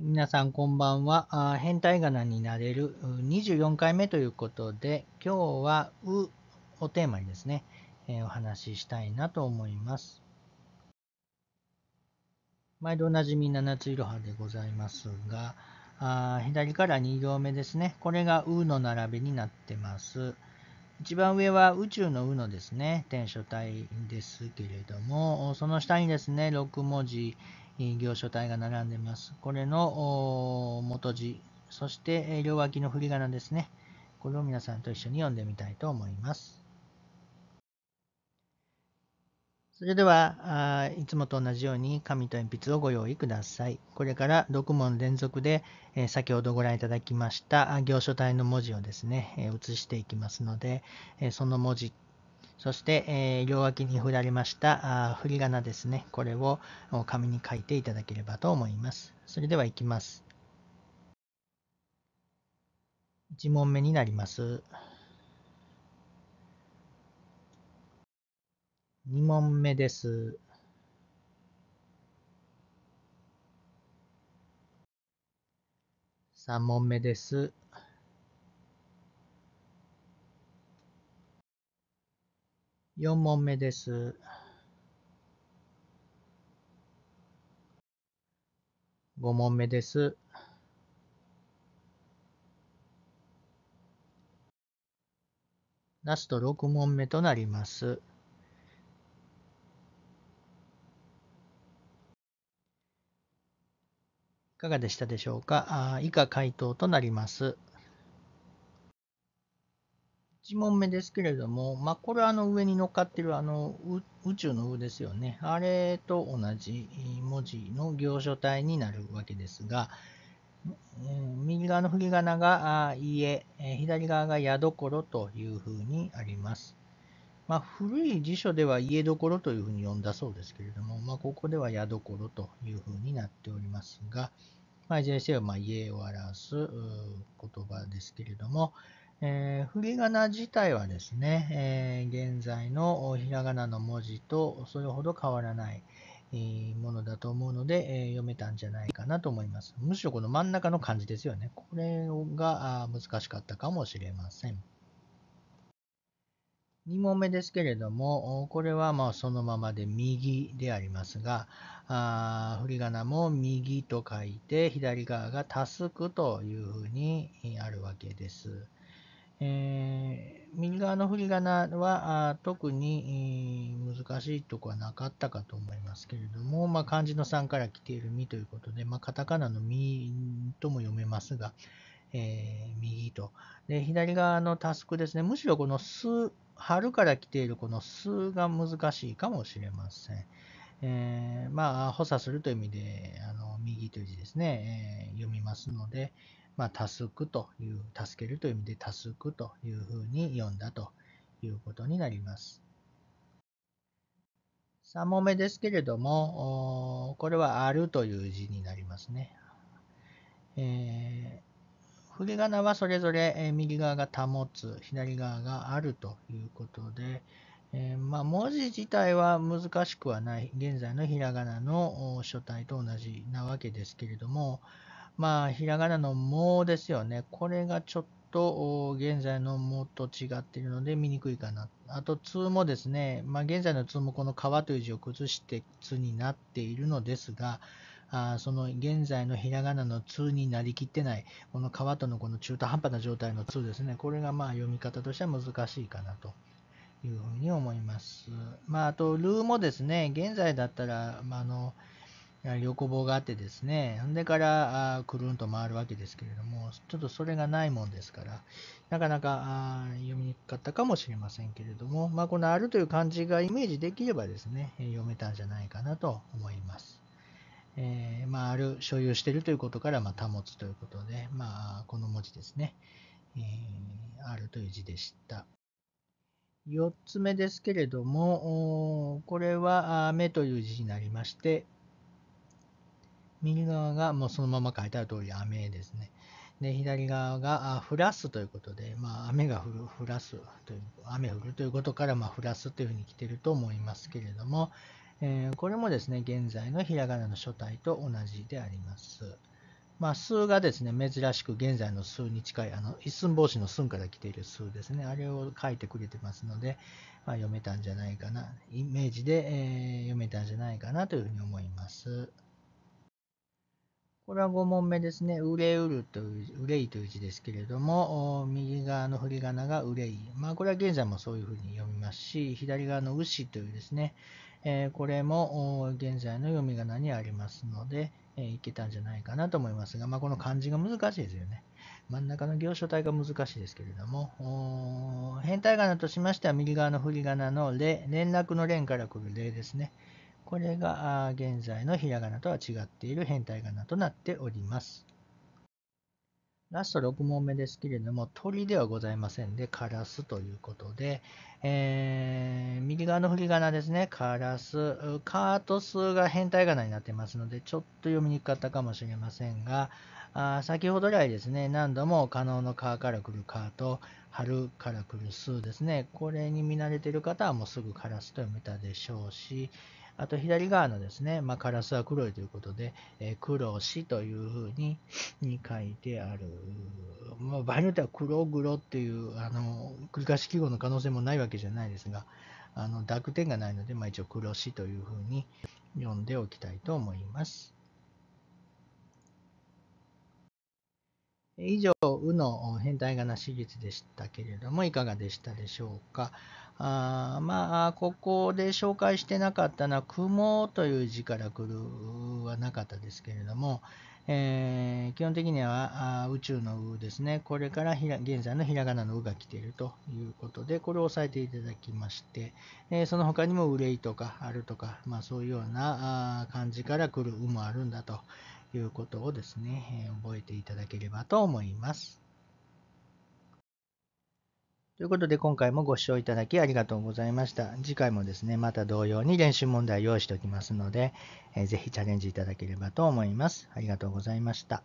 皆さんこんばんはあ。変態仮名になれる24回目ということで、今日はうをテーマにですね、えー、お話ししたいなと思います。毎度おなじみ七ついろはでございますが、あ左から2行目ですね。これがうの並びになってます。一番上は宇宙の「う」のですね、転書体ですけれども、その下にですね、6文字行書体が並んでます。これの元字、そして両脇の振り仮名ですね。これを皆さんと一緒に読んでみたいと思います。それでは、いつもと同じように紙と鉛筆をご用意ください。これから6問連続で、え先ほどご覧いただきました行書体の文字をですね、え写していきますので、えその文字、そして、え両脇に振られましたあ振り仮名ですね、これを紙に書いていただければと思います。それでは行きます。1問目になります。2問目です。3問目です。4問目です。5問目です。ラスト6問目となります。いかがでしたでしょうかあ以下回答となります。1問目ですけれども、まあ、これはあの上に乗っかってるあの宇宙の「う」ですよね。あれと同じ文字の行書体になるわけですが、右側の振り仮名が家、左側が矢所というふうにあります。まあ、古い辞書では家どころというふうに呼んだそうですけれども、まあ、ここでは矢所というふうになっておりますが、まあ、いずれにせよ、まあ、家を表す言葉ですけれども、えー、振り仮名自体はですね、えー、現在のひらがなの文字とそれほど変わらない、ものだと思うので、え読めたんじゃないかなと思います。むしろこの真ん中の漢字ですよね。これが難しかったかもしれません。2問目ですけれども、これはまあそのままで右でありますが、あ振り仮名も右と書いて、左側がタスクというふうにあるわけです。えー、右側の振り仮名はあ特に、難しいとこはなかったかと思いますけれども、まあ、漢字の3から来ている「み」ということで、まあ、カタカナの「み」とも読めますが、えー、右とで左側のタスクですねむしろこの「す」春から来ているこの数が難しいかもしれません。えー、まあ、補佐するという意味で、あの右という字ですね、えー、読みますので、まあ、助くという、助けるという意味で、助くというふうに読んだということになります。3問目ですけれども、これはあるという字になりますね。えー振り仮名はそれぞれ、え右側が保つ、左側があるということで、えー、まあ、文字自体は難しくはない、現在のひらがなの書体と同じなわけですけれども、まあ、ひらがなの「も」ですよね、これがちょっと現在の「も」と違っているので見にくいかな。あと、「つ」もですね、まあ、現在の「つ」もこの「川」という字を崩して「つ」になっているのですが、あその現在のひらがなの2になりきってない、この川とのこの中途半端な状態の2ですね、これがまあ読み方としては難しいかなと。いうふうに思います。まあ、あと、ルーもですね、現在だったら、まあ、あの、横棒があってですね、んでからあくるんと回るわけですけれども、ちょっとそれがないもんですから、なかなかあ読みにくかったかもしれませんけれども、まあ、このあるという漢字がイメージできればですね、読めたんじゃないかなと思います。えー、まあ、ある、所有しているということから、まあ、保つということで、まあ、この文字ですね。えー、あるという字でした。4つ目ですけれども、これは、目という字になりまして、右側がもうそのまま書いてある通り、雨ですね。で、左側が、降らすということで、まあ、雨が降る、降らすという、雨降るということから、ま降らすというふうに来てると思いますけれども、えー、これもですね、現在のひらがなの書体と同じであります。まあ、数がですね、珍しく現在の数に近い、あの、一寸法師の寸から来ている数ですね、あれを書いてくれてますので、まあ、読めたんじゃないかな、イメージで、えー、読めたんじゃないかなというふうに思います。これは5問目ですね。うれうるという、うれいという字ですけれども、右側の振り仮名がうれい。まあ、これは現在もそういうふうに読みますし、左側のうしというですね、えこれも現在の読み仮名にありますので、えいけたんじゃないかなと思いますが、まあ、この漢字が難しいですよね。真ん中の行書体が難しいですけれども、変態仮名としましては、右側の振り仮名の例、連絡の連から来る例ですね。これが現在のひらがなとは違っている変態仮名となっております。ラスト6問目ですけれども、鳥ではございませんで、カラスということで、えー、右側の振り仮名ですね、カラス、カート数が変態仮名になってますので、ちょっと読みにくかったかもしれませんが、あ先ほど来ですね、何度も可能のカーから来るカーと、春から来る数ですね、これに見慣れている方はもうすぐカラスと読めたでしょうし、あと左側のですね、まあ、カラスは黒いということで、えー、黒しというふうに に書いてある。まあ、場合によっては黒黒っていうあの繰り返し記号の可能性もないわけじゃないですが、あの濁点がないので、まあ、一応黒しというふうに読んでおきたいと思います。以上、うの変態仮名史術でしたけれども、いかがでしたでしょうか。あまあ、ここで紹介してなかったのは、雲という字から来るはなかったですけれども、えー、基本的には宇宙の「う」ですね、これから現在のひらがなの「う」が来ているということで、これを押さえていただきまして、えー、その他にも憂いとかあるとか、まあ、そういうような漢字から来る「う」もあるんだということをですね、え覚えていただければと思います。ということで今回もご視聴いただきありがとうございました。次回もですね、また同様に練習問題用意しておきますので、えぜひチャレンジいただければと思います。ありがとうございました。